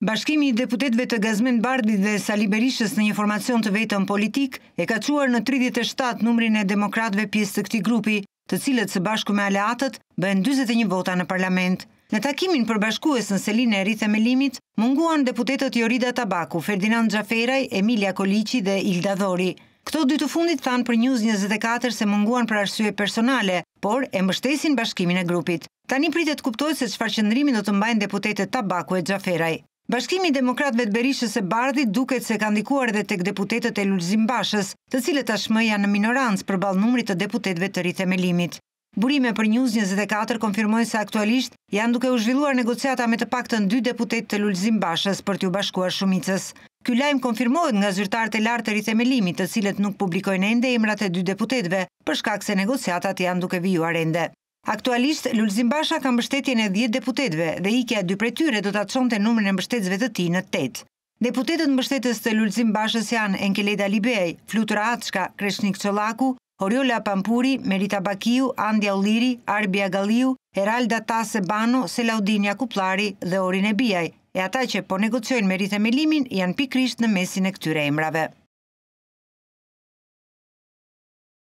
Bashkimi i deputetve të Gazmen Bardi dhe Sali Berishës në një formacion të vetën politik e ka quar në 37 numrin e demokratve pjesë të këti grupi, të cilët së bashku me aleatët bëhen 21 vota në parlament. Në takimin për bashkues në Selinë e rritë e melimit, munguan deputetet Jorida Tabaku, Ferdinand Gjaferaj, Emilia Kolici dhe Ilda Dhori. Këto dy të fundit thanë për njuz 24 se munguan për arsye personale, por e mështesin bashkimin e grupit. Tani pritet kuptojt se që farqëndrimi do të mbajnë deputetet Tabaku e Gjaferaj. Bashkimi i Demokratëve të Berishës së Bardhit duket se ka ndikuar edhe tek deputetët e Lulzim Bashës, të cilët tashmë janë në minorancë përballë numrit të deputetëve të Rithemelimit. Burime për News24 konfirmojnë se aktualisht janë duke u zhvilluar negociata me të paktën dy deputet të Lulzim Bashës për t'u bashkuar shumicës. Ky lajm konfirmohet nga zyrtarët e lartë të Rithemelimit, të cilët nuk publikojnë ende emrat e dy deputetëve, për shkak se negociatat janë duke vijuar ende. Aktualisht, Lulzim Basha ka mbështetjen e 10 deputetve dhe ikja dy prej tyre do të atëshonte numër e mbështetësve të ti në 8. Deputetet mbështetës të Lulzim Bashës janë Enkeleda Libej, Flutura Atshka, Kreshnik Qolaku, Horiola Pampuri, Merita Bakiu, Andja Uliri, Arbia Galiu, Heralda Tase Bano, Selaudinja Kuplari dhe Orin e Biaj, e ata që po negociojnë me Melimin janë pikrisht në mesin e këtyre emrave.